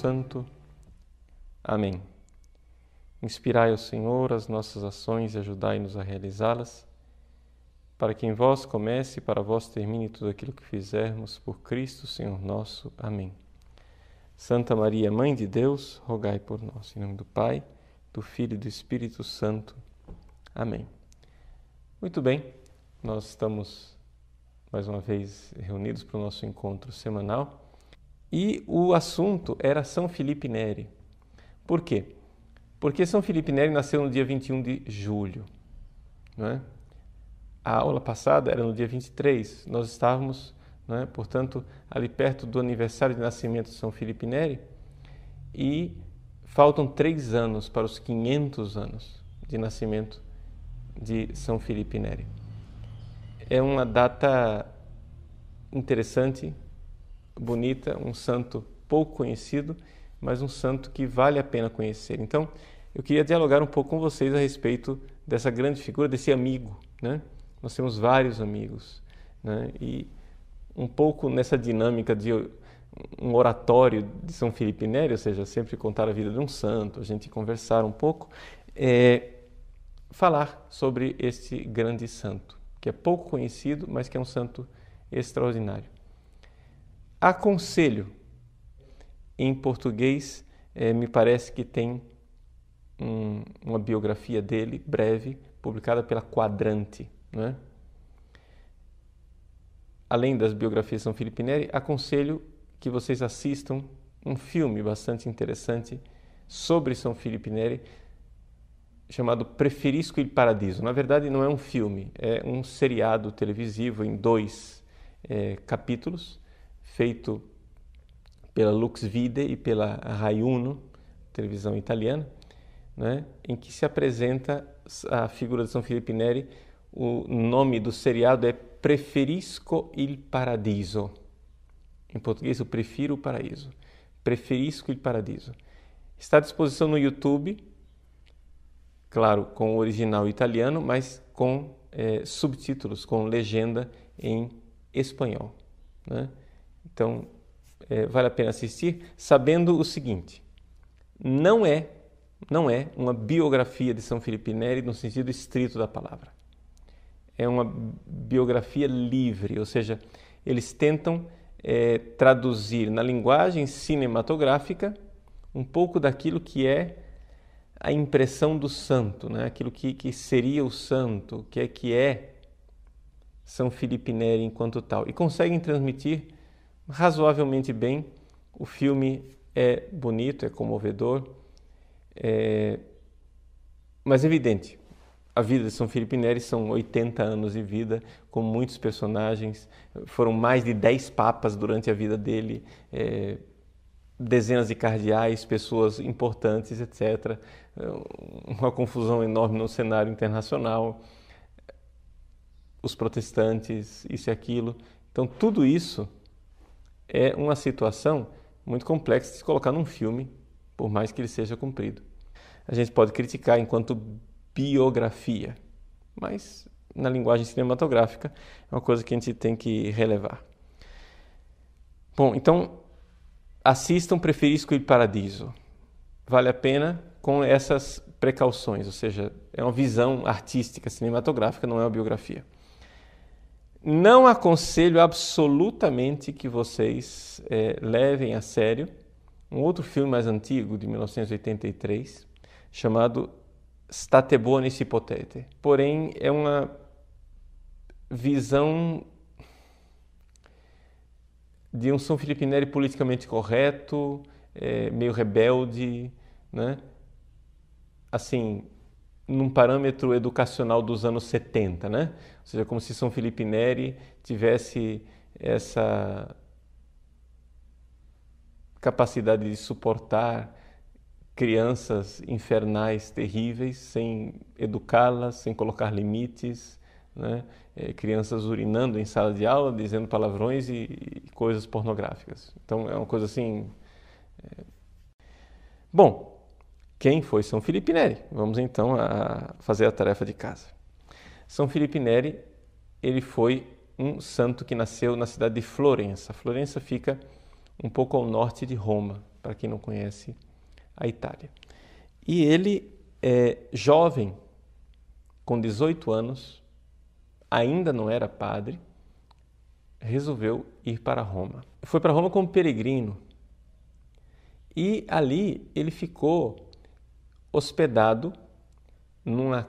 Santo. Amém. Inspirai, o Senhor, as nossas ações e ajudai-nos a realizá-las, para que em vós comece e para vós termine tudo aquilo que fizermos por Cristo, Senhor nosso. Amém. Santa Maria, Mãe de Deus, rogai por nós. Em nome do Pai, do Filho e do Espírito Santo. Amém. Muito bem, nós estamos mais uma vez reunidos para o nosso encontro semanal e o assunto era São Felipe Neri. Por quê? Porque São Felipe Neri nasceu no dia 21 de julho, não é? A aula passada era no dia 23, nós estávamos, né, portanto, ali perto do aniversário de nascimento de São Filipe Neri e faltam três anos para os 500 anos de nascimento de São Filipe Neri. É uma data interessante, bonita, um santo pouco conhecido, mas um santo que vale a pena conhecer. Então, eu queria dialogar um pouco com vocês a respeito dessa grande figura, desse amigo, né? Nós temos vários amigos, né? E um pouco nessa dinâmica de um oratório de São Felipe Neri, ou seja, sempre contar a vida de um santo, a gente conversar um pouco, é, falar sobre este grande santo, que é pouco conhecido, mas que é um santo extraordinário. Aconselho, em português, é, me parece que tem um, uma biografia dele, breve, publicada pela Quadrante. Né? Além das biografias de São Filipe Neri, aconselho que vocês assistam um filme bastante interessante sobre São Filipe Neri, chamado Preferisco e Paradiso. Na verdade, não é um filme, é um seriado televisivo em dois é, capítulos, feito pela Lux Vide e pela Rai Uno, televisão italiana, né, em que se apresenta a figura de São Filipe Neri o nome do seriado é Preferisco il Paradiso. Em português, eu prefiro o paraíso. Preferisco il Paradiso. Está à disposição no YouTube, claro, com o original italiano, mas com é, subtítulos, com legenda em espanhol. Né? Então, é, vale a pena assistir, sabendo o seguinte: não é, não é uma biografia de São Filipe Neri no sentido estrito da palavra é uma biografia livre, ou seja, eles tentam é, traduzir na linguagem cinematográfica um pouco daquilo que é a impressão do santo, né? aquilo que, que seria o santo, o que é que é São Filipe Neri enquanto tal. E conseguem transmitir razoavelmente bem. O filme é bonito, é comovedor, é... mas é evidente, a vida de São Felipe Neri são 80 anos de vida, com muitos personagens. Foram mais de 10 papas durante a vida dele, é, dezenas de cardeais, pessoas importantes, etc. É uma confusão enorme no cenário internacional. Os protestantes, isso e aquilo. Então, tudo isso é uma situação muito complexa de se colocar num filme, por mais que ele seja cumprido. A gente pode criticar enquanto biografia. Mas na linguagem cinematográfica é uma coisa que a gente tem que relevar. Bom, então assistam Preferisco e Paradiso. Vale a pena com essas precauções, ou seja, é uma visão artística cinematográfica, não é uma biografia. Não aconselho absolutamente que vocês é, levem a sério um outro filme mais antigo, de 1983, chamado state boni si potete. Porém, é uma visão de um São Neri politicamente correto, é, meio rebelde, né? assim, num parâmetro educacional dos anos 70, né? Ou seja, como se São Felipe Neri tivesse essa capacidade de suportar crianças infernais terríveis, sem educá-las, sem colocar limites, né? é, crianças urinando em sala de aula, dizendo palavrões e, e coisas pornográficas. Então é uma coisa assim. É... Bom, quem foi São Felipe Neri? Vamos então a fazer a tarefa de casa. São Felipe Neri, ele foi um santo que nasceu na cidade de Florença. Florença fica um pouco ao norte de Roma, para quem não conhece a Itália. E ele, é, jovem, com 18 anos, ainda não era padre, resolveu ir para Roma. Foi para Roma como peregrino e ali ele ficou hospedado numa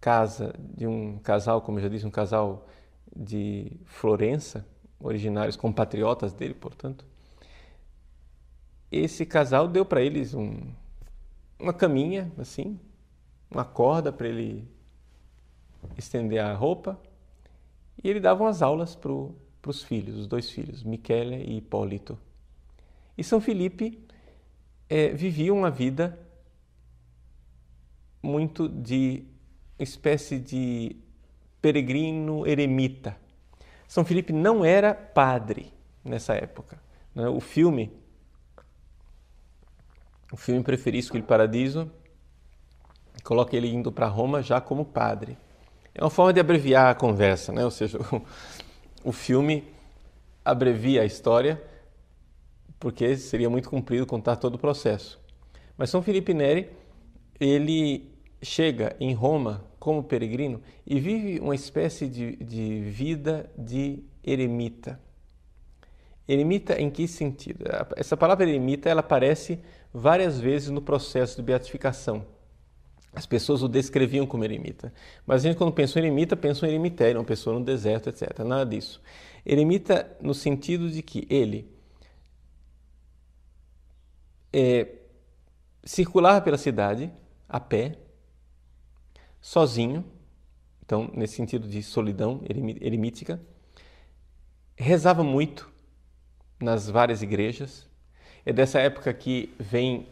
casa de um casal, como eu já disse, um casal de Florença, originários compatriotas dele, portanto esse casal deu para eles um, uma caminha, assim, uma corda para ele estender a roupa, e ele dava umas aulas para os filhos, os dois filhos, Michele e Hipólito. E São Felipe é, vivia uma vida muito de espécie de peregrino eremita. São Felipe não era padre nessa época. Né? O filme o filme Preferisco il Paradiso coloca ele indo para Roma já como padre. É uma forma de abreviar a conversa, né? Ou seja, o, o filme abrevia a história porque seria muito comprido contar todo o processo. Mas São Felipe Neri, ele chega em Roma como peregrino e vive uma espécie de, de vida de eremita. Eremita em que sentido? Essa palavra eremita, ela aparece várias vezes no processo de beatificação. As pessoas o descreviam como eremita. Mas a gente, quando pensa em eremita, pensa em eremitério, uma pessoa no deserto, etc. Nada disso. Eremita no sentido de que ele é, circulava pela cidade a pé, sozinho, então, nesse sentido de solidão eremítica, rezava muito nas várias igrejas, é dessa época que vem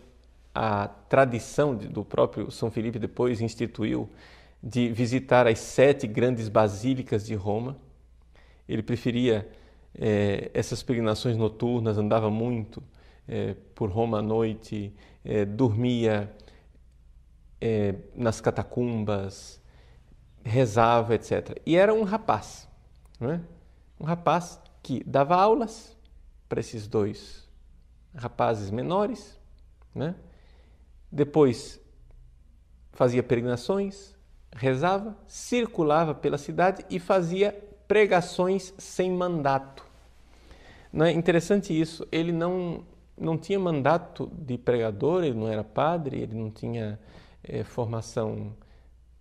a tradição do próprio São Felipe depois instituiu de visitar as sete grandes basílicas de Roma. Ele preferia eh, essas peregrinações noturnas, andava muito eh, por Roma à noite, eh, dormia nas catacumbas, rezava, etc. E era um rapaz, né? um rapaz que dava aulas para esses dois rapazes menores, né? Depois fazia peregrinações, rezava, circulava pela cidade e fazia pregações sem mandato. Não é interessante isso? Ele não não tinha mandato de pregador, ele não era padre, ele não tinha é, formação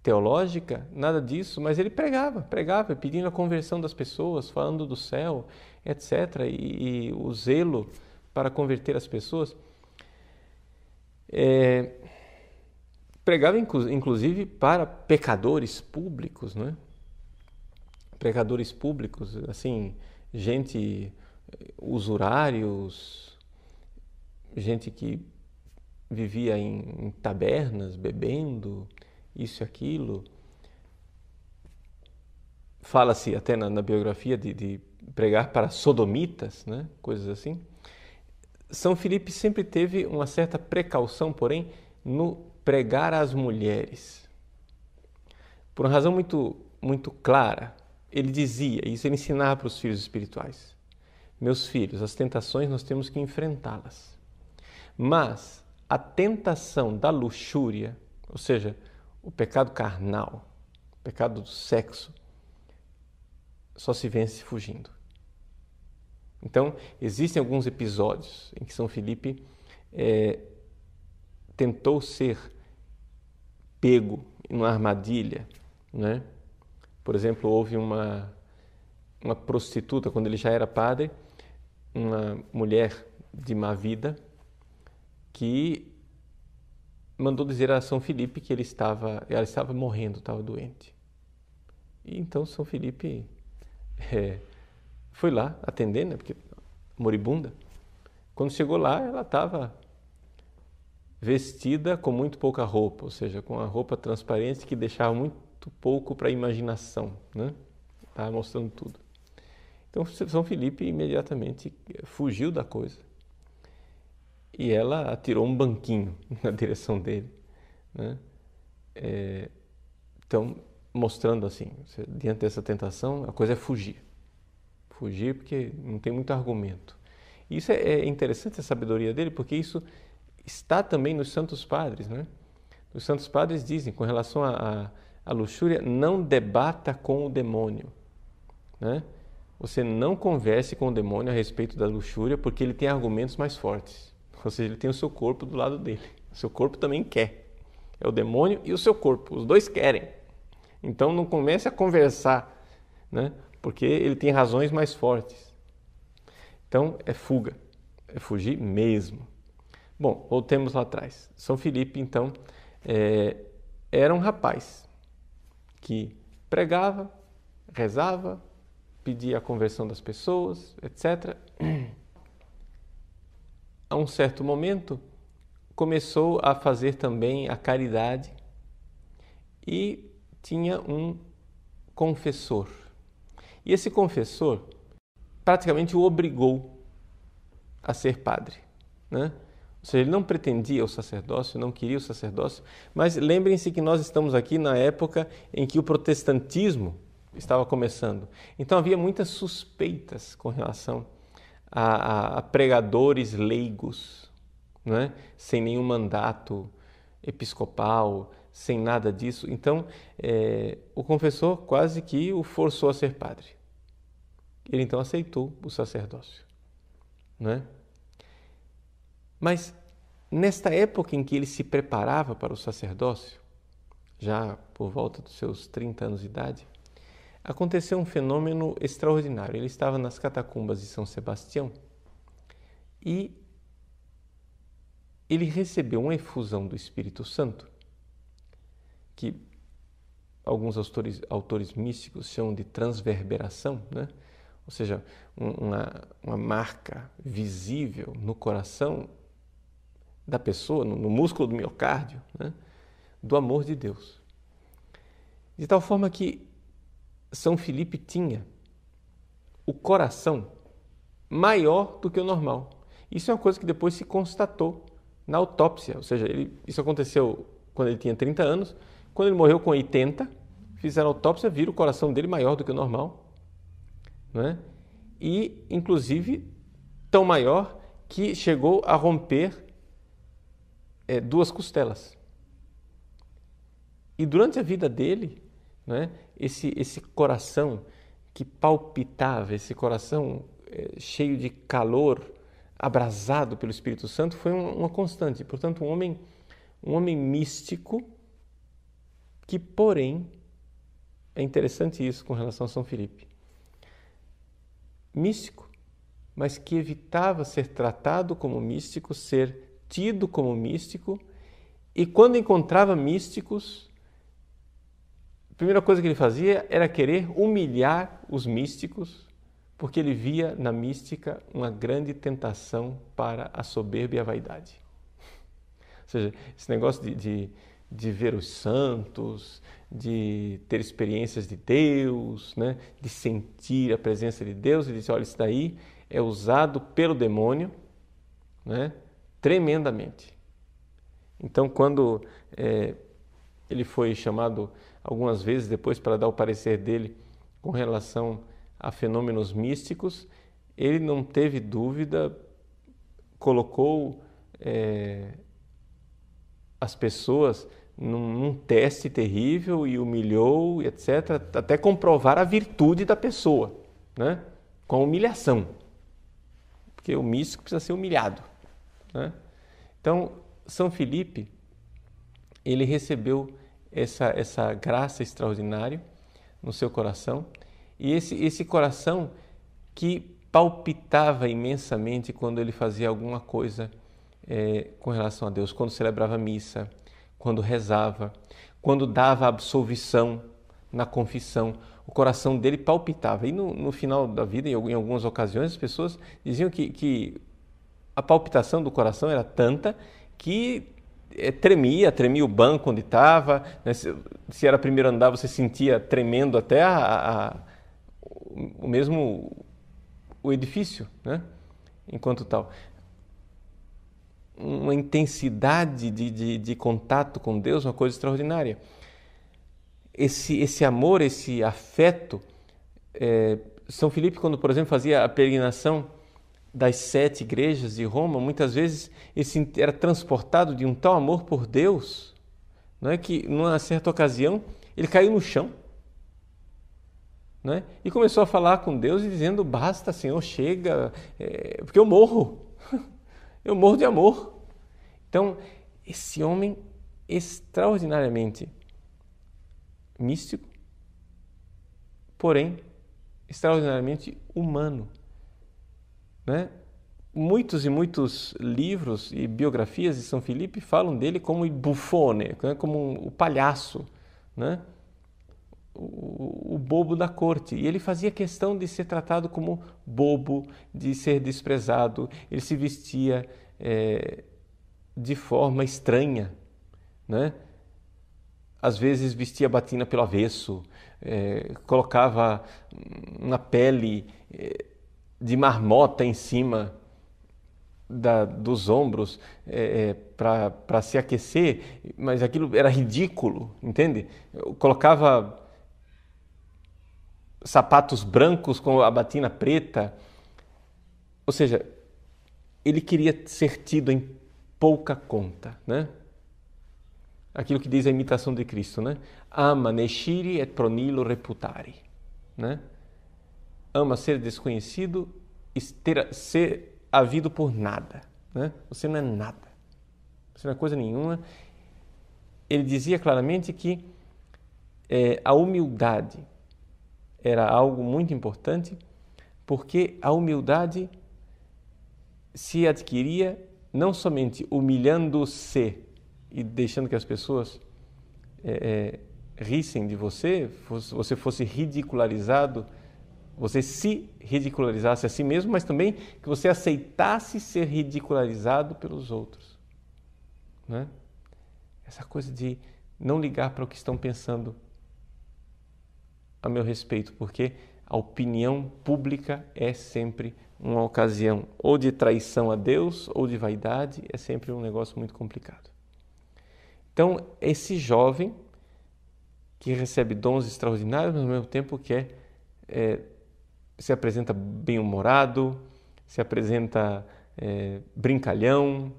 teológica, nada disso, mas ele pregava, pregava, pedindo a conversão das pessoas, falando do céu, etc. E, e o zelo para converter as pessoas, é, pregava inclusive para pecadores públicos, né? Pecadores públicos, assim, gente eh, usurários, gente que vivia em, em tabernas, bebendo, isso e aquilo. Fala-se até na, na biografia de, de pregar para sodomitas, né? coisas assim. São Felipe sempre teve uma certa precaução, porém, no pregar às mulheres. Por uma razão muito, muito clara, ele dizia, e isso ele ensinava para os filhos espirituais: Meus filhos, as tentações nós temos que enfrentá-las. Mas a tentação da luxúria, ou seja, o pecado carnal, o pecado do sexo, só se vence fugindo. Então, existem alguns episódios em que São Felipe é, tentou ser pego em uma armadilha. Né? Por exemplo, houve uma, uma prostituta, quando ele já era padre, uma mulher de má vida, que mandou dizer a São Felipe que ele estava, ela estava morrendo, estava doente. E então São Felipe é, Fui lá atender, né? Porque moribunda. Quando chegou lá, ela estava vestida com muito pouca roupa, ou seja, com a roupa transparente que deixava muito pouco para a imaginação, né? Estava mostrando tudo. Então São Felipe imediatamente eh, fugiu da coisa e ela atirou um banquinho na direção dele, né? É, então mostrando assim, diante dessa tentação, a coisa é fugir fugir porque não tem muito argumento. Isso é, é interessante a sabedoria dele, porque isso está também nos santos padres, né? Os santos padres dizem, com relação à luxúria, não debata com o demônio, né? Você não converse com o demônio a respeito da luxúria, porque ele tem argumentos mais fortes. Ou seja, ele tem o seu corpo do lado dele. O seu corpo também quer. É o demônio e o seu corpo, os dois querem. Então não comece a conversar, né? porque ele tem razões mais fortes. Então é fuga, é fugir mesmo. Bom, voltemos lá atrás. São Filipe, então, é, era um rapaz que pregava, rezava, pedia a conversão das pessoas, etc. A um certo momento, começou a fazer também a caridade e tinha um confessor e esse confessor praticamente o obrigou a ser padre. Né? Ou seja, ele não pretendia o sacerdócio, não queria o sacerdócio, mas lembrem-se que nós estamos aqui na época em que o protestantismo estava começando. Então havia muitas suspeitas com relação a, a, a pregadores leigos, né? sem nenhum mandato episcopal, sem nada disso. Então é, o confessor quase que o forçou a ser padre. Ele então aceitou o sacerdócio. Né? Mas nesta época em que ele se preparava para o sacerdócio, já por volta dos seus 30 anos de idade, aconteceu um fenômeno extraordinário. Ele estava nas catacumbas de São Sebastião e ele recebeu uma efusão do Espírito Santo, que alguns autores, autores místicos chamam de transverberação, né? ou seja, uma, uma marca visível no coração da pessoa, no, no músculo do miocárdio, né, do amor de Deus. De tal forma que São Felipe tinha o coração maior do que o normal. Isso é uma coisa que depois se constatou na autópsia, ou seja, ele, isso aconteceu quando ele tinha 30 anos, quando ele morreu com 80, fizeram autópsia, viram o coração dele maior do que o normal, né? e, inclusive, tão maior que chegou a romper é, duas costelas. E durante a vida dele, né, esse, esse coração que palpitava, esse coração é, cheio de calor, abrasado pelo Espírito Santo, foi uma, uma constante. Portanto, um homem, um homem místico que, porém, é interessante isso com relação a São Filipe místico, mas que evitava ser tratado como místico, ser tido como místico, e quando encontrava místicos, a primeira coisa que ele fazia era querer humilhar os místicos, porque ele via na mística uma grande tentação para a soberba e a vaidade. Ou seja, esse negócio de, de, de ver os santos, de ter experiências de Deus, né? de sentir a presença de Deus. e disse: olha, isso daí é usado pelo demônio né? tremendamente. Então, quando é, ele foi chamado algumas vezes depois para dar o parecer dele com relação a fenômenos místicos, ele não teve dúvida, colocou é, as pessoas num, num teste terrível e humilhou, etc., até comprovar a virtude da pessoa, né? com a humilhação. Porque o místico precisa ser humilhado. Né? Então, São Felipe, ele recebeu essa, essa graça extraordinária no seu coração, e esse, esse coração que palpitava imensamente quando ele fazia alguma coisa é, com relação a Deus, quando celebrava missa, quando rezava, quando dava absolvição na confissão. O coração dele palpitava. E no, no final da vida, em, em algumas ocasiões, as pessoas diziam que, que a palpitação do coração era tanta que é, tremia, tremia o banco onde estava. Né? Se, se, era primeiro andar, você sentia tremendo até a, a, o mesmo o edifício, né? enquanto tal uma intensidade de, de, de contato com Deus, uma coisa extraordinária. Esse, esse amor, esse afeto. É, São Filipe, quando, por exemplo, fazia a peregrinação das sete igrejas de Roma, muitas vezes esse era transportado de um tal amor por Deus, não é que numa certa ocasião ele caiu no chão, não é? E começou a falar com Deus e dizendo: "Basta, Senhor, chega, é, porque eu morro". Eu morro de amor. Então, esse homem extraordinariamente místico, porém extraordinariamente humano. Né? Muitos e muitos livros e biografias de São Felipe falam dele como bufone, né? como o palhaço, né? o, o bobo da corte. E ele fazia questão de ser tratado como bobo, de ser desprezado. Ele se vestia é, de forma estranha, né? às vezes vestia batina pelo avesso, é, colocava uma pele é, de marmota em cima da, dos ombros é, é para se aquecer, mas aquilo era ridículo, entende? Colocava sapatos brancos com a batina preta. Ou seja, ele queria ser tido em pouca conta, né? Aquilo que diz a imitação de Cristo, né? Ama nesciri et pronilo reputari, né? Ama ser desconhecido e ter, ser havido por nada, né? Você não é nada, você não é coisa nenhuma. Ele dizia claramente que é, a humildade era algo muito importante, porque a humildade se adquiria não somente humilhando-se e deixando que as pessoas é, é, rissem de você, fosse, você fosse ridicularizado, você se ridicularizasse a si mesmo, mas também que você aceitasse ser ridicularizado pelos outros. Né? Essa coisa de não ligar para o que estão pensando a meu respeito, porque a opinião pública é sempre uma ocasião ou de traição a Deus ou de vaidade, é sempre um negócio muito complicado. Então, esse jovem que recebe dons extraordinários, mas ao mesmo tempo que é, é se apresenta bem-humorado, se apresenta é, brincalhão,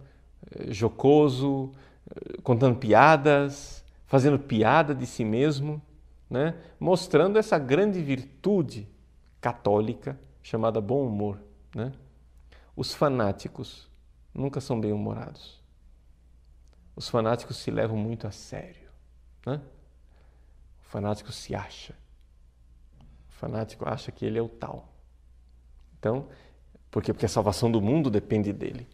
é, jocoso, é, contando piadas, fazendo piada de si mesmo né, mostrando essa grande virtude católica chamada bom humor. Né? Os fanáticos nunca são bem-humorados. Os fanáticos se levam muito a sério. Né? O fanático se acha. O fanático acha que ele é o tal. Então, por quê? Porque a salvação do mundo depende dele.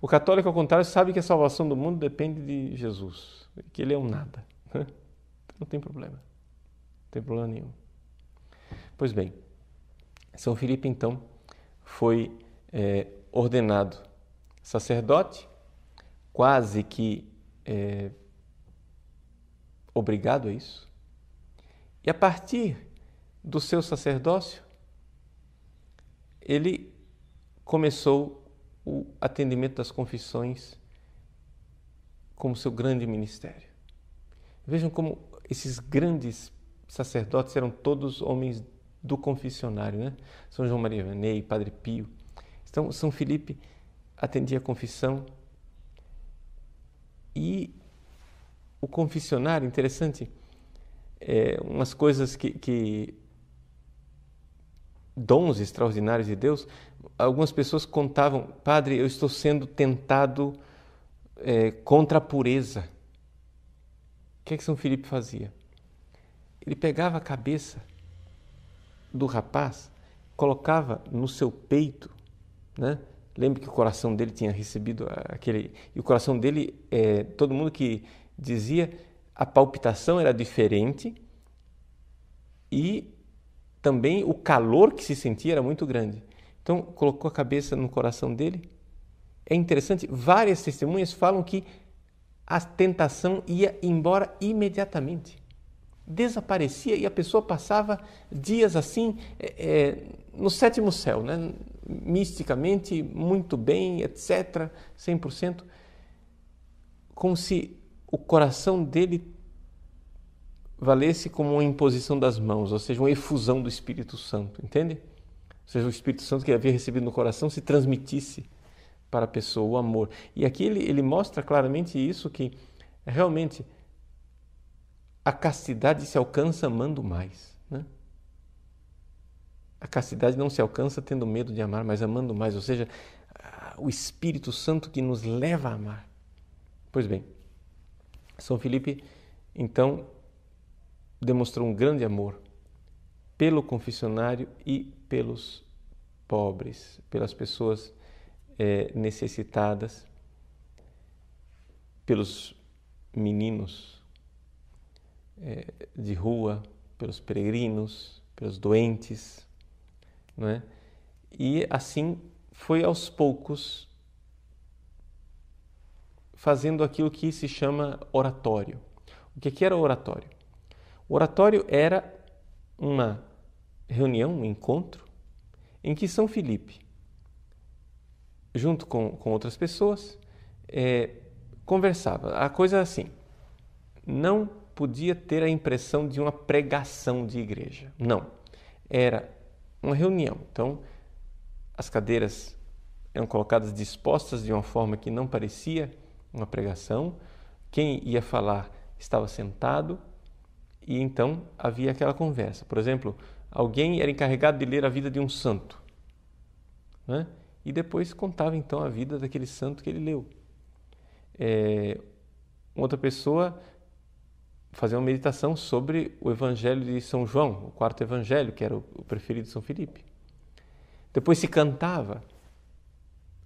O católico, ao contrário, sabe que a salvação do mundo depende de Jesus, que ele é um nada. Né? Não tem problema tem problema nenhum. Pois bem, São Filipe então foi é, ordenado sacerdote, quase que é, obrigado a isso. E a partir do seu sacerdócio, ele começou o atendimento das confissões como seu grande ministério. Vejam como esses grandes sacerdotes eram todos homens do confessionário, né? São João Maria Vianney, Padre Pio. Então, São Felipe atendia a confissão e o confessionário, interessante, é, umas coisas que, que dons extraordinários de Deus, algumas pessoas contavam, Padre, eu estou sendo tentado é, contra a pureza. O que é que São Felipe fazia? Ele pegava a cabeça do rapaz, colocava no seu peito, né? Lembre que o coração dele tinha recebido aquele. E o coração dele, é, todo mundo que dizia, a palpitação era diferente e também o calor que se sentia era muito grande. Então, colocou a cabeça no coração dele. É interessante, várias testemunhas falam que a tentação ia embora imediatamente desaparecia e a pessoa passava dias assim é, é no sétimo céu, né? misticamente, muito bem, etc., 100%, como se o coração dele valesse como uma imposição das mãos, ou seja, uma efusão do Espírito Santo, entende? Ou seja, o Espírito Santo que havia recebido no coração se transmitisse para a pessoa, o amor. E aqui ele, ele mostra claramente isso, que realmente a castidade se alcança amando mais. Né? A castidade não se alcança tendo medo de amar, mas amando mais, ou seja, o Espírito Santo que nos leva a amar. Pois bem, São Felipe, então, demonstrou um grande amor pelo confessionário e pelos pobres, pelas pessoas é, necessitadas, pelos meninos eh, de rua, pelos peregrinos, pelos doentes, não é? E assim foi aos poucos fazendo aquilo que se chama oratório. O que, é que era oratório? O oratório era uma reunião, um encontro, em que São Filipe, junto com, com outras pessoas, é, conversava. A coisa é assim: não podia ter a impressão de uma pregação de igreja. Não, era uma reunião. Então, as cadeiras eram colocadas dispostas de uma forma que não parecia uma pregação. Quem ia falar estava sentado e então havia aquela conversa. Por exemplo, alguém era encarregado de ler a vida de um santo, né? e depois contava então a vida daquele santo que ele leu. É, outra pessoa fazer uma meditação sobre o Evangelho de São João, o quarto Evangelho, que era o preferido de São Filipe. Depois se cantava,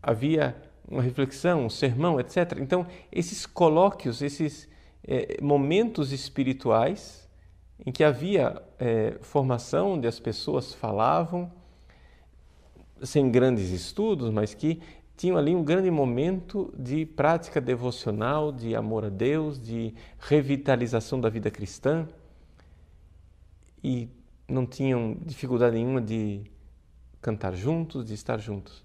havia uma reflexão, um sermão, etc. Então, esses colóquios, esses é, momentos espirituais em que havia é, formação, onde as pessoas falavam, sem grandes estudos, mas que tinham ali um grande momento de prática devocional, de amor a Deus, de revitalização da vida cristã e não tinham dificuldade nenhuma de cantar juntos, de estar juntos.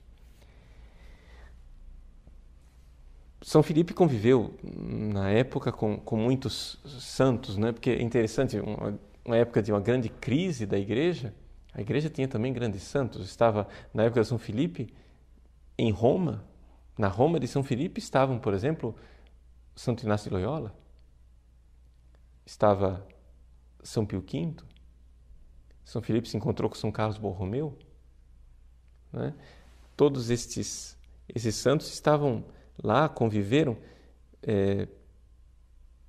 São Filipe conviveu na época com, com muitos santos, né? porque é interessante, uma, uma época de uma grande crise da igreja, a igreja tinha também grandes santos. Estava, na época de São Filipe, em Roma, na Roma de São Filipe, estavam, por exemplo, Santo Inácio de Loyola, estava São Pio V, São Filipe se encontrou com São Carlos Borromeu. Né? Todos estes esses santos estavam lá, conviveram. É,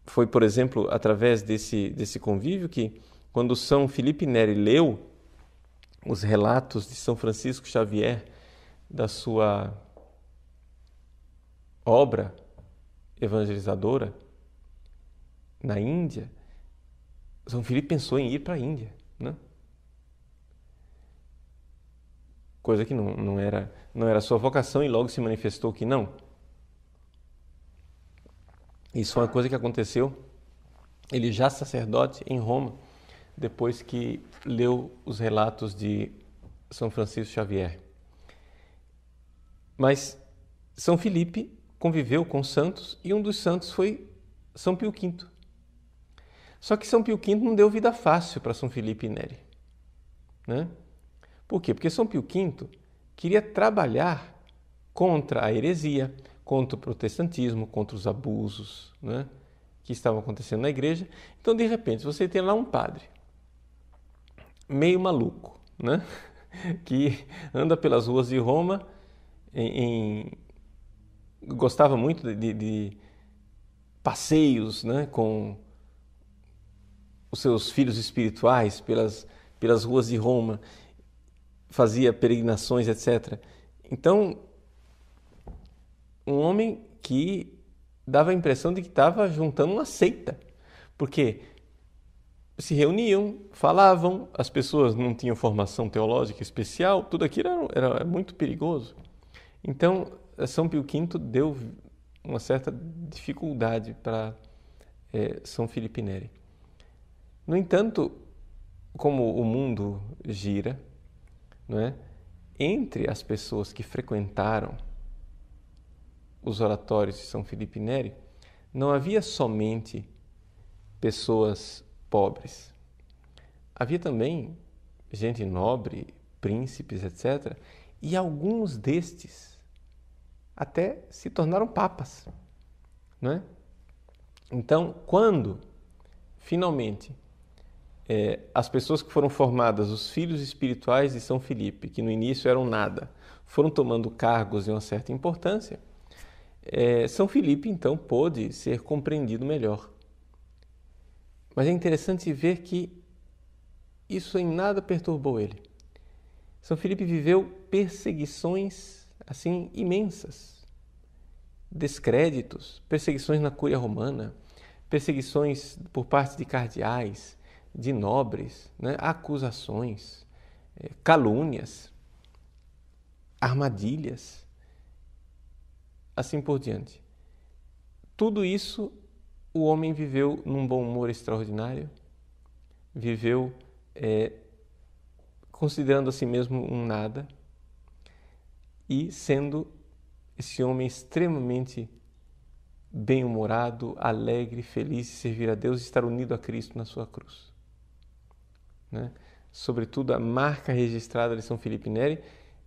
foi, por exemplo, através desse, desse convívio que, quando São Filipe Neri leu os relatos de São Francisco Xavier da sua obra evangelizadora na Índia, São Filipe pensou em ir para a Índia, né? coisa que não, não era não era sua vocação e logo se manifestou que não. Isso é uma coisa que aconteceu. Ele já sacerdote em Roma, depois que leu os relatos de São Francisco Xavier. Mas São Felipe conviveu com santos e um dos santos foi São Pio V. Só que São Pio V não deu vida fácil para São Felipe Neri. Né? Por quê? Porque São Pio V queria trabalhar contra a heresia, contra o protestantismo, contra os abusos né, que estavam acontecendo na igreja. Então, de repente, você tem lá um padre, meio maluco, né, que anda pelas ruas de Roma em, gostava muito de, de passeios né, com os seus filhos espirituais pelas, pelas ruas de Roma, fazia peregrinações, etc. Então, um homem que dava a impressão de que estava juntando uma seita, porque se reuniam, falavam, as pessoas não tinham formação teológica especial, tudo aquilo era, era muito perigoso. Então, São Pio V deu uma certa dificuldade para é, São Filipe Neri. No entanto, como o mundo gira, não é? entre as pessoas que frequentaram os oratórios de São Filipe Neri, não havia somente pessoas pobres. Havia também gente nobre, príncipes, etc. E alguns destes até se tornaram papas. é? Então, quando finalmente é, as pessoas que foram formadas, os filhos espirituais de São Filipe, que no início eram nada, foram tomando cargos de uma certa importância, é, São Filipe então pôde ser compreendido melhor. Mas é interessante ver que isso em nada perturbou ele. São Filipe viveu perseguições assim imensas. Descréditos, perseguições na Cúria Romana, perseguições por parte de cardeais, de nobres, né? acusações, eh, calúnias, armadilhas, assim por diante. Tudo isso o homem viveu num bom humor extraordinário, viveu é, considerando a si mesmo um nada e sendo esse homem extremamente bem-humorado, alegre, feliz de servir a Deus e estar unido a Cristo na sua cruz. Né? Sobretudo, a marca registrada de São Felipe Neri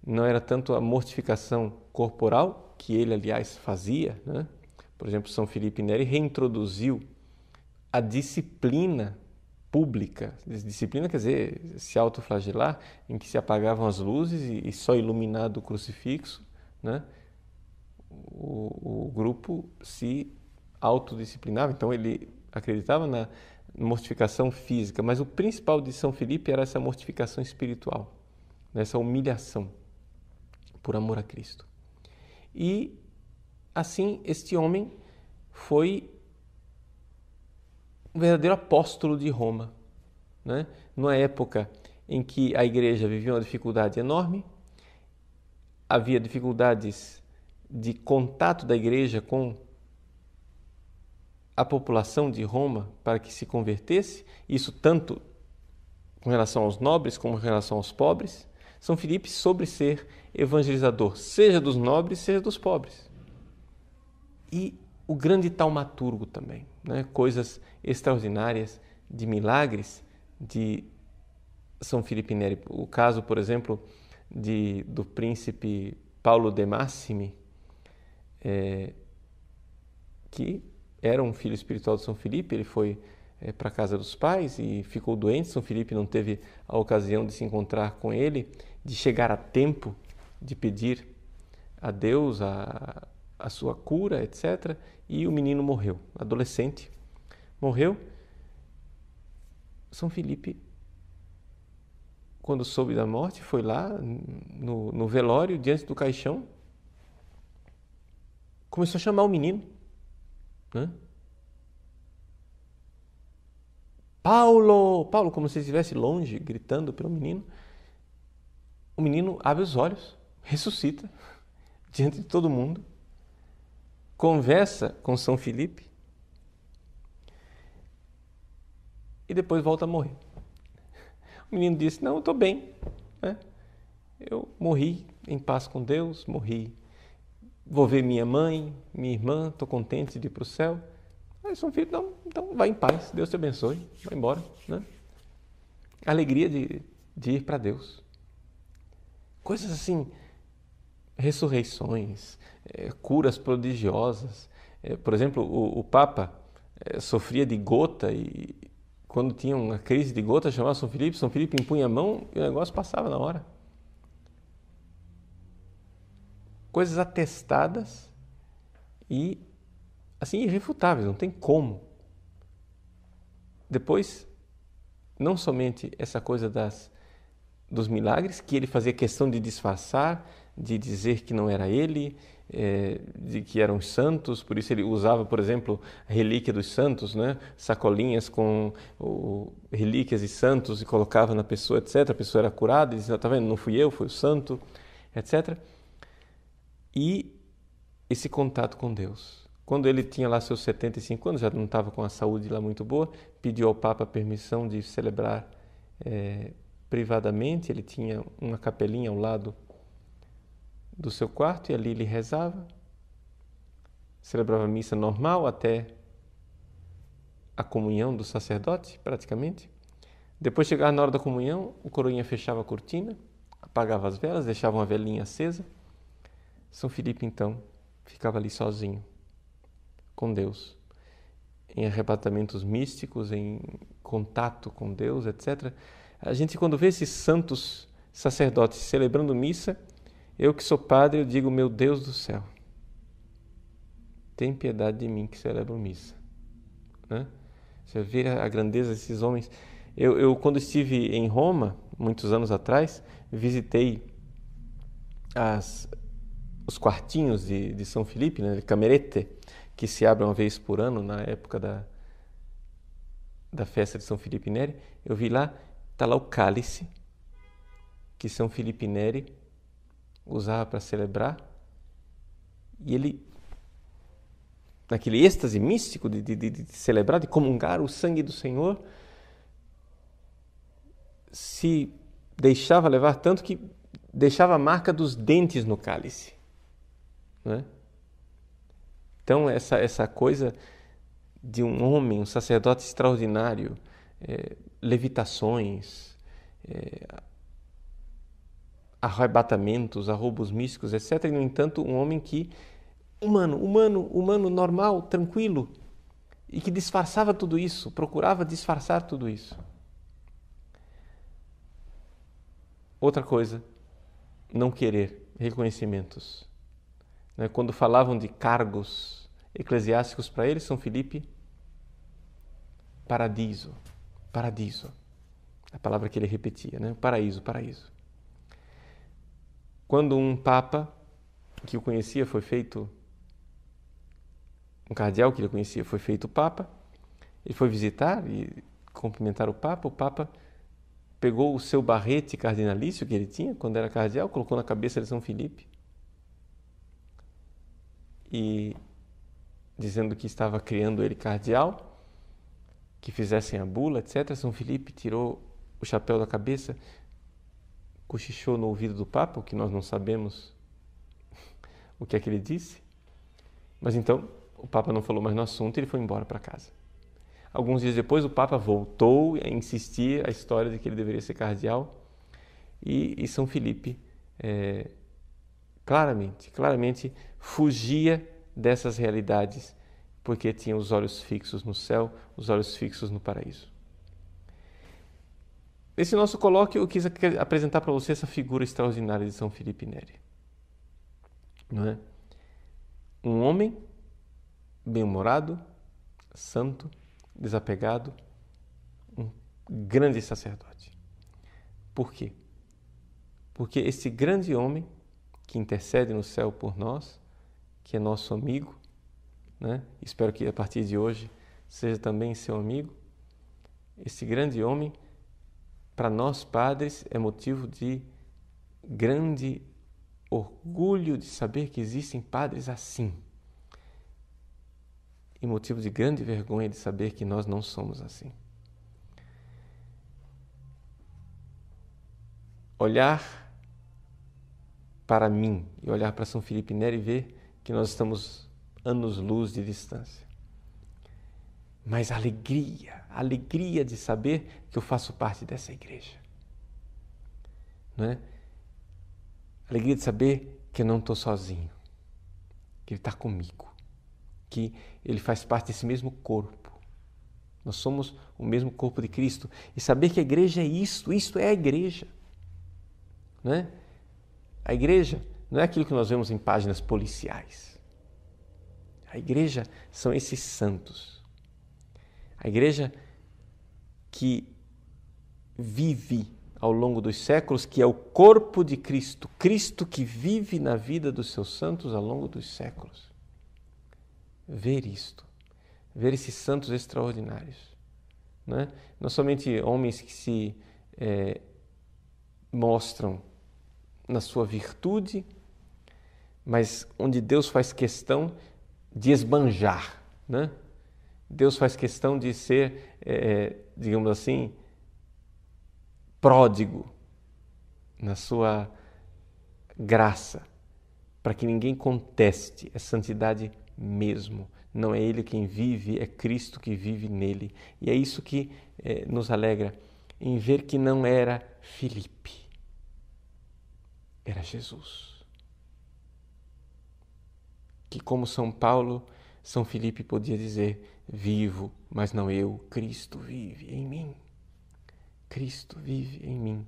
não era tanto a mortificação corporal, que ele, aliás, fazia. Né? Por exemplo, São Felipe Neri reintroduziu a disciplina pública, disciplina quer dizer se autoflagelar, em que se apagavam as luzes e, só iluminado o crucifixo, né? o, o grupo se autodisciplinava, então ele acreditava na mortificação física, mas o principal de São Felipe era essa mortificação espiritual, nessa né? humilhação por amor a Cristo. E assim este homem foi um verdadeiro apóstolo de Roma, né? numa época em que a igreja vivia uma dificuldade enorme, havia dificuldades de contato da igreja com a população de Roma para que se convertesse, isso tanto com relação aos nobres como com relação aos pobres. São Filipe sobre ser evangelizador, seja dos nobres, seja dos pobres. E o grande taumaturgo também, né? coisas extraordinárias de milagres de São Filipe Neri. O caso, por exemplo, de, do príncipe Paulo de Massimi, é, que era um filho espiritual de São Filipe, ele foi é, para a casa dos pais e ficou doente. São Filipe não teve a ocasião de se encontrar com ele, de chegar a tempo de pedir a Deus a, a sua cura, etc e o menino morreu, adolescente, morreu. São Felipe, quando soube da morte, foi lá no, no velório, diante do caixão, começou a chamar o menino. Né? Paulo! Paulo, como se estivesse longe, gritando pelo menino. O menino abre os olhos, ressuscita diante de todo mundo conversa com São Felipe e depois volta a morrer. O menino disse: Não, eu estou bem. Né? Eu morri em paz com Deus, morri. Vou ver minha mãe, minha irmã, estou contente de ir para o céu. Aí São Felipe: não, então vai em paz, Deus te abençoe, vai embora. Né? Alegria de, de ir para Deus. Coisas assim ressurreições, é, curas prodigiosas. É, por exemplo, o, o Papa é, sofria de gota e quando tinha uma crise de gota chamava São Filipe, São Filipe impunha a mão e o negócio passava na hora. Coisas atestadas e assim irrefutáveis, não tem como. Depois, não somente essa coisa das dos milagres que ele fazia questão de disfarçar, de dizer que não era ele, é, de que eram santos, por isso ele usava, por exemplo, a relíquia dos santos, né? sacolinhas com o, relíquias de santos e colocava na pessoa, etc. A pessoa era curada e dizia: tá vendo, não fui eu, foi o santo, etc. E esse contato com Deus. Quando ele tinha lá seus 75 anos, já não estava com a saúde lá muito boa, pediu ao Papa permissão de celebrar é, privadamente. Ele tinha uma capelinha ao lado do seu quarto e ali ele rezava, celebrava missa normal até a comunhão do sacerdote, praticamente. Depois chegava na hora da comunhão, o coroinha fechava a cortina, apagava as velas, deixava uma velhinha acesa. São Filipe então ficava ali sozinho, com Deus, em arrebatamentos místicos, em contato com Deus, etc. A gente quando vê esses santos sacerdotes celebrando missa, eu que sou padre, eu digo, meu Deus do céu, tem piedade de mim que celebro missa. Né? Você vê a grandeza desses homens. Eu, eu, quando estive em Roma, muitos anos atrás, visitei as, os quartinhos de, de São Felipe, né, Camerete, que se abre uma vez por ano na época da, da festa de São Felipe Neri. Eu vi lá, está lá o cálice que São Felipe Neri usava para celebrar. E ele, naquele êxtase místico de, de, de, celebrar, de comungar o sangue do Senhor, se deixava levar tanto que deixava a marca dos dentes no cálice. Né? Então, essa, essa coisa de um homem, um sacerdote extraordinário, é, levitações, é, arrebatamentos, a roubos místicos, etc. E, no entanto, um homem que, humano, humano, humano, normal, tranquilo, e que disfarçava tudo isso, procurava disfarçar tudo isso. Outra coisa, não querer reconhecimentos. Né? Quando falavam de cargos eclesiásticos para ele, São Felipe, paradiso, paradiso. A palavra que ele repetia, né? paraíso, paraíso quando um papa que o conhecia foi feito um cardeal que ele conhecia foi feito papa. Ele foi visitar e cumprimentar o papa. O papa pegou o seu barrete cardinalício que ele tinha quando era cardeal, colocou na cabeça de São Filipe e dizendo que estava criando ele cardeal, que fizessem a bula, etc. São Filipe tirou o chapéu da cabeça, cochichou no ouvido do Papa, que nós não sabemos o que é que ele disse. Mas então o Papa não falou mais no assunto e ele foi embora para casa. Alguns dias depois, o Papa voltou a insistir a história de que ele deveria ser cardeal e, e São Felipe é, claramente, claramente fugia dessas realidades porque tinha os olhos fixos no céu, os olhos fixos no paraíso. Nesse nosso colóquio, eu quis apresentar para você essa figura extraordinária de São Felipe Neri. Não é? Um homem bem-humorado, santo, desapegado, um grande sacerdote. Por quê? Porque esse grande homem que intercede no céu por nós, que é nosso amigo, né? espero que a partir de hoje seja também seu amigo, esse grande homem para nós padres é motivo de grande orgulho de saber que existem padres assim. E motivo de grande vergonha de saber que nós não somos assim. Olhar para mim e olhar para São Felipe Neri e ver que nós estamos anos-luz de distância mas alegria, alegria de saber que eu faço parte dessa igreja. Não é? Alegria de saber que eu não estou sozinho, que Ele está comigo, que Ele faz parte desse mesmo corpo. Nós somos o mesmo corpo de Cristo. E saber que a igreja é isto, isto é a igreja. Não é? A igreja não é aquilo que nós vemos em páginas policiais. A igreja são esses santos a igreja que vive ao longo dos séculos, que é o corpo de Cristo, Cristo que vive na vida dos seus santos ao longo dos séculos. Ver isto, ver esses santos extraordinários. Né? Não somente homens que se é, mostram na sua virtude, mas onde Deus faz questão de esbanjar, né? Deus faz questão de ser, é, é, digamos assim, pródigo na sua graça, para que ninguém conteste, a é santidade mesmo. Não é ele quem vive, é Cristo que vive nele. E é isso que é, nos alegra em ver que não era Filipe, era Jesus. Que, como São Paulo, São Filipe podia dizer: vivo, mas não eu, Cristo vive em mim. Cristo vive em mim.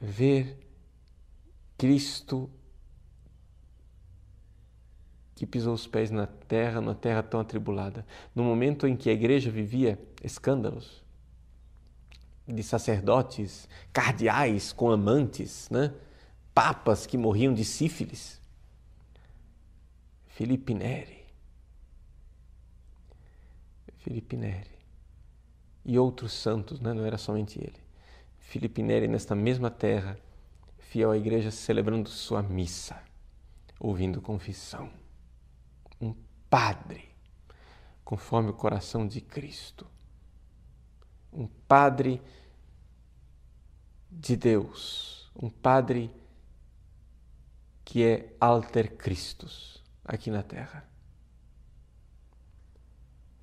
Ver Cristo que pisou os pés na terra, numa terra tão atribulada, no momento em que a igreja vivia escândalos de sacerdotes, cardeais com amantes, né? papas que morriam de sífilis. Felipe Neri Felipe Neri e outros santos, né? não era somente ele. Felipe Neri, nesta mesma terra, fiel à igreja, celebrando sua missa, ouvindo confissão. Um padre, conforme o coração de Cristo. Um padre de Deus, um padre que é alter Christus aqui na terra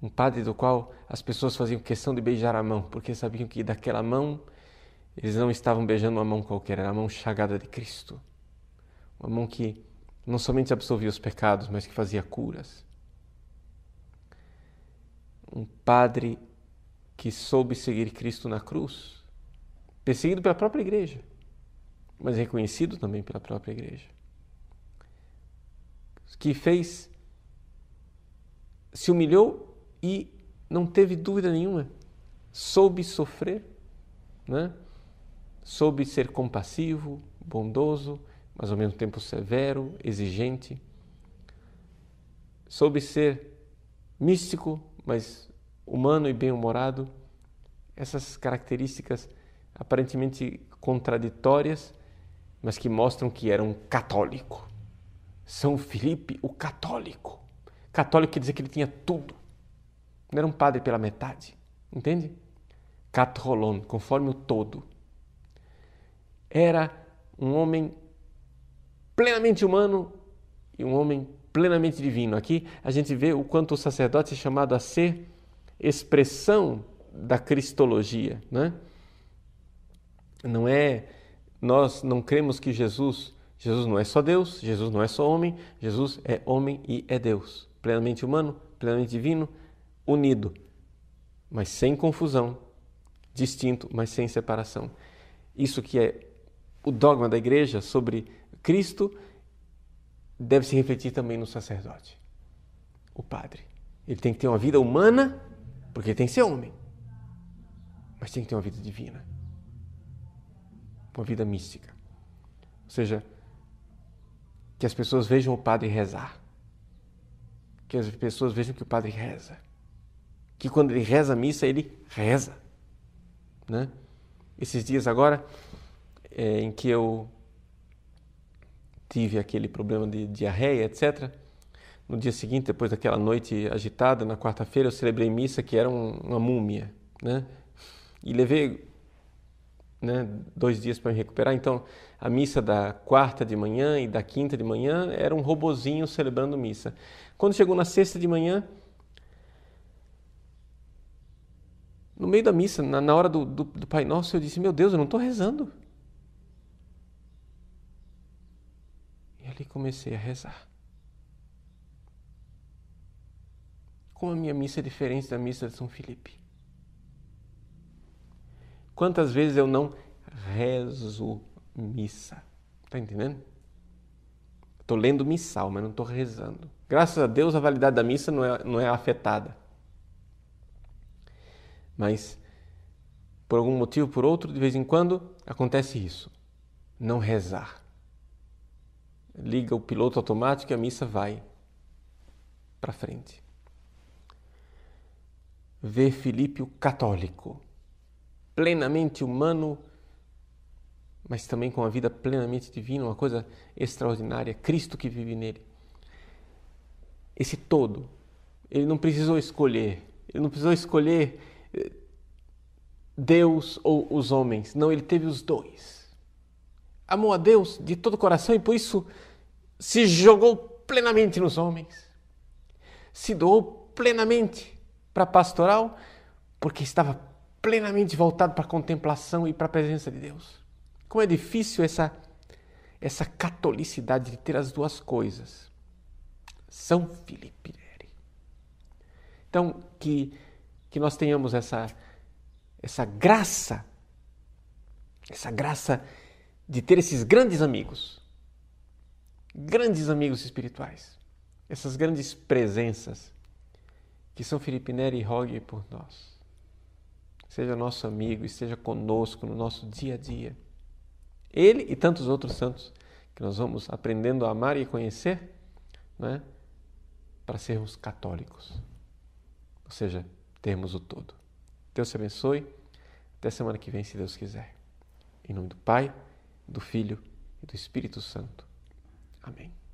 um padre do qual as pessoas faziam questão de beijar a mão, porque sabiam que daquela mão eles não estavam beijando uma mão qualquer, era a mão chagada de Cristo. Uma mão que não somente absolvia os pecados, mas que fazia curas. Um padre que soube seguir Cristo na cruz, perseguido pela própria igreja, mas reconhecido também pela própria igreja. Que fez, se humilhou e não teve dúvida nenhuma, soube sofrer, né? soube ser compassivo, bondoso, mas ao mesmo tempo severo, exigente, soube ser místico, mas humano e bem-humorado. Essas características aparentemente contraditórias, mas que mostram que era um católico. São Filipe, o católico. Católico quer dizer que ele tinha tudo não era um padre pela metade, entende? Catrolon, conforme o todo. Era um homem plenamente humano e um homem plenamente divino. Aqui a gente vê o quanto o sacerdote é chamado a ser expressão da cristologia, né? Não é nós não cremos que Jesus, Jesus não é só Deus, Jesus não é só homem, Jesus é homem e é Deus, plenamente humano, plenamente divino, unido, mas sem confusão, distinto, mas sem separação. Isso que é o dogma da igreja sobre Cristo deve se refletir também no sacerdote, o padre. Ele tem que ter uma vida humana, porque ele tem que ser homem, mas tem que ter uma vida divina, uma vida mística. Ou seja, que as pessoas vejam o padre rezar, que as pessoas vejam que o padre reza, que quando ele reza a missa, ele reza. Né? Esses dias agora, é, em que eu tive aquele problema de diarreia, etc., no dia seguinte, depois daquela noite agitada, na quarta-feira, eu celebrei missa que era um, uma múmia, né? E levei né, dois dias para me recuperar. Então, a missa da quarta de manhã e da quinta de manhã era um robozinho celebrando missa. Quando chegou na sexta de manhã, No meio da missa, na, na hora do, do, do Pai Nosso, eu disse: Meu Deus, eu não estou rezando. E ali comecei a rezar. Como a minha missa é diferente da missa de São Felipe. Quantas vezes eu não rezo missa? Está entendendo? Estou lendo missal, mas não estou rezando. Graças a Deus, a validade da missa não é, não é afetada. Mas por algum motivo, por outro, de vez em quando acontece isso. Não rezar. Liga o piloto automático e a missa vai para frente. ver Filipe o católico, plenamente humano, mas também com a vida plenamente divina, uma coisa extraordinária, Cristo que vive nele. Esse todo, ele não precisou escolher, ele não precisou escolher Deus ou os homens. Não, ele teve os dois. Amou a Deus de todo o coração e por isso se jogou plenamente nos homens. Se doou plenamente para a pastoral, porque estava plenamente voltado para a contemplação e para a presença de Deus. Como é difícil essa essa catolicidade de ter as duas coisas. São Filipe Neri. Então, que, que nós tenhamos essa essa graça, essa graça de ter esses grandes amigos, grandes amigos espirituais, essas grandes presenças que São Felipe Neri rogue por nós. Seja nosso amigo, esteja conosco no nosso dia a dia. Ele e tantos outros santos que nós vamos aprendendo a amar e conhecer, né? para sermos católicos, ou seja, termos o todo. Deus te abençoe. Até semana que vem, se Deus quiser. Em nome do Pai, do Filho e do Espírito Santo. Amém.